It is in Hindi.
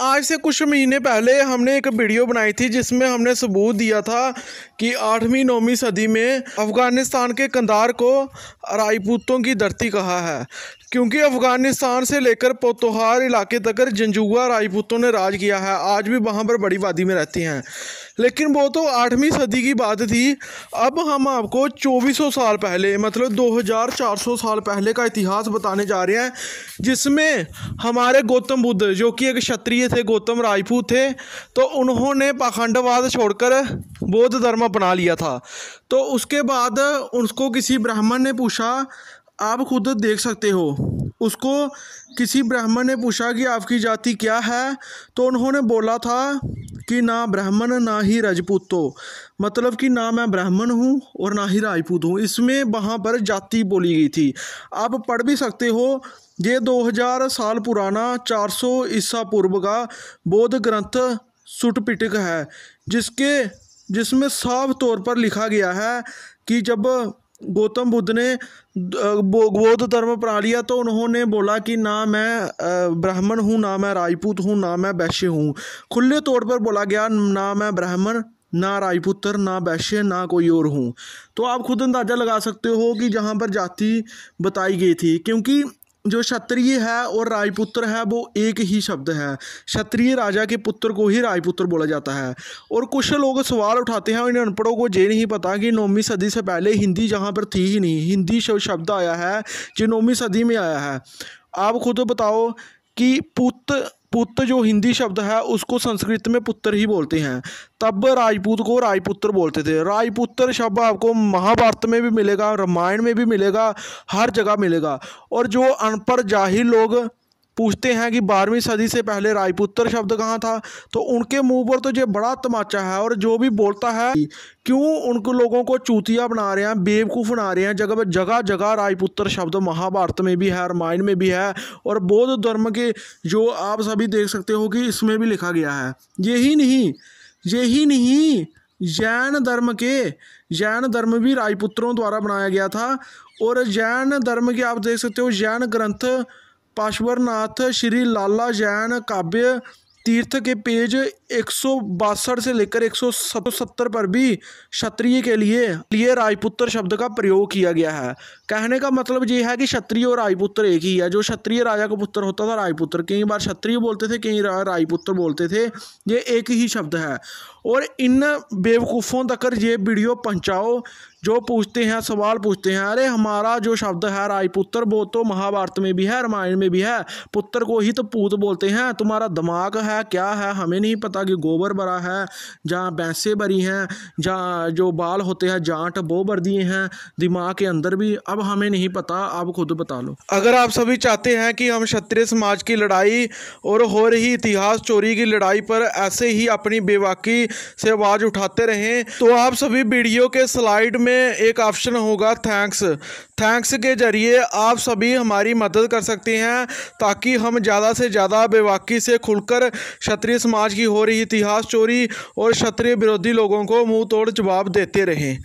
आज से कुछ महीने पहले हमने एक वीडियो बनाई थी जिसमें हमने सबूत दिया था कि आठवीं नौवीं सदी में अफ़गानिस्तान के कंदार को राजपूतों की धरती कहा है क्योंकि अफ़गानिस्तान से लेकर पोतोहार इलाके तक जंजुआ राजपूतों ने राज किया है आज भी वहाँ पर बड़ी वादी में रहती हैं लेकिन वो तो आठवीं सदी की बात थी अब हम आपको चौबीस साल पहले मतलब दो साल पहले का इतिहास बताने जा रहे हैं जिसमें हमारे गौतम बुद्ध जो कि एक क्षत्रिय थे गौतम राजपूत थे तो उन्होंने पाखंडवाद छोड़कर बौद्ध धर्म अपना लिया था तो उसके बाद उसको किसी ब्राह्मण ने पूछा आप खुद देख सकते हो उसको किसी ब्राह्मण ने पूछा कि आपकी जाति क्या है तो उन्होंने बोला था कि ना ब्राह्मण ना ही राजपूतो मतलब कि ना मैं ब्राह्मण हूँ और ना ही राजपूत हूँ इसमें वहाँ पर जाति बोली गई थी आप पढ़ भी सकते हो ये 2000 साल पुराना 400 ईसा पूर्व का बौद्ध ग्रंथ सुटपिटक है जिसके जिसमें साफ तौर पर लिखा गया है कि जब गौतम बुद्ध ने बौद्ध धर्म अपना लिया तो उन्होंने बोला कि ना मैं ब्राह्मण हूँ ना मैं राजपूत हूँ ना मैं वैश्य हूँ खुले तौर पर बोला गया ना मैं ब्राह्मण ना राजपुत्र ना वैश्य ना कोई और हूँ तो आप खुद अंदाज़ा लगा सकते हो कि जहाँ पर जाति बताई गई थी क्योंकि जो क्षत्रिय है और राजपुत्र है वो एक ही शब्द है क्षत्रिय राजा के पुत्र को ही राजपुत्र बोला जाता है और कुछ लोग सवाल उठाते हैं इन अनपढ़ों को ये नहीं पता कि नौवीं सदी से पहले हिंदी जहाँ पर थी ही नहीं हिंदी शब्द आया है जो नौवीं सदी में आया है आप खुद बताओ कि पुत पुत जो हिंदी शब्द है उसको संस्कृत में पुत्र ही बोलते हैं तब राजपूत को राजपुत्र बोलते थे राजपुत्र शब्द आपको महाभारत में भी मिलेगा रामायण में भी मिलेगा हर जगह मिलेगा और जो अनपढ़ जाहिर लोग पूछते हैं कि बारहवीं सदी से पहले राजपुत्र शब्द कहाँ था तो उनके मुंह पर तो ये बड़ा तमाचा है और जो भी बोलता है क्यों उनको लोगों को चूतिया बना रहे हैं बेवकूफ़ बना रहे हैं जगह जगह जगह राजपुत्र शब्द महाभारत में भी है रामायण में भी है और बौद्ध धर्म के जो आप सभी देख सकते हो कि इसमें भी लिखा गया है यही नहीं यही नहीं जैन धर्म के जैन धर्म भी राजपुत्रों द्वारा बनाया गया था और जैन धर्म के आप देख सकते हो जैन ग्रंथ पाश्वरनाथ श्री लाला जैन काव्य तीर्थ के पेज एक से लेकर एक पर भी क्षत्रिय के लिए लिए राजपुत्र शब्द का प्रयोग किया गया है कहने का मतलब ये है कि क्षत्रिय और राजपुत्र एक ही है जो क्षत्रिय राजा का पुत्र होता था राजपुत्र कई बार क्षत्रिय बोलते थे कई राजपुत्र बोलते थे ये एक ही शब्द है और इन बेवकूफ़ों तक ये वीडियो पहुँचाओ जो पूछते हैं सवाल पूछते हैं अरे हमारा जो शब्द है राजपुत्र वो तो महाभारत में भी है रामायण में भी है पुत्र को ही तो पूत बोलते हैं तुम्हारा दिमाग है क्या है हमें नहीं पता कि गोबर भरा है जहाँ भैंसे भरी हैं जहाँ जो बाल होते हैं जाट वो भर दिए हैं दिमाग के अंदर भी अब हमें नहीं पता आप खुद बता लो अगर आप सभी चाहते हैं कि हम क्षत्रिय समाज की लड़ाई और हो रही इतिहास चोरी की लड़ाई पर ऐसे ही अपनी बेवाकी से आवाज़ उठाते रहें तो आप सभी वीडियो के स्लाइड में में एक ऑप्शन होगा थैंक्स थैंक्स के ज़रिए आप सभी हमारी मदद कर सकते हैं ताकि हम ज़्यादा से ज़्यादा बेवाकी से खुलकर क्षत्रिय समाज की हो रही इतिहास चोरी और क्षत्रिय विरोधी लोगों को मुंह तोड़ जवाब देते रहें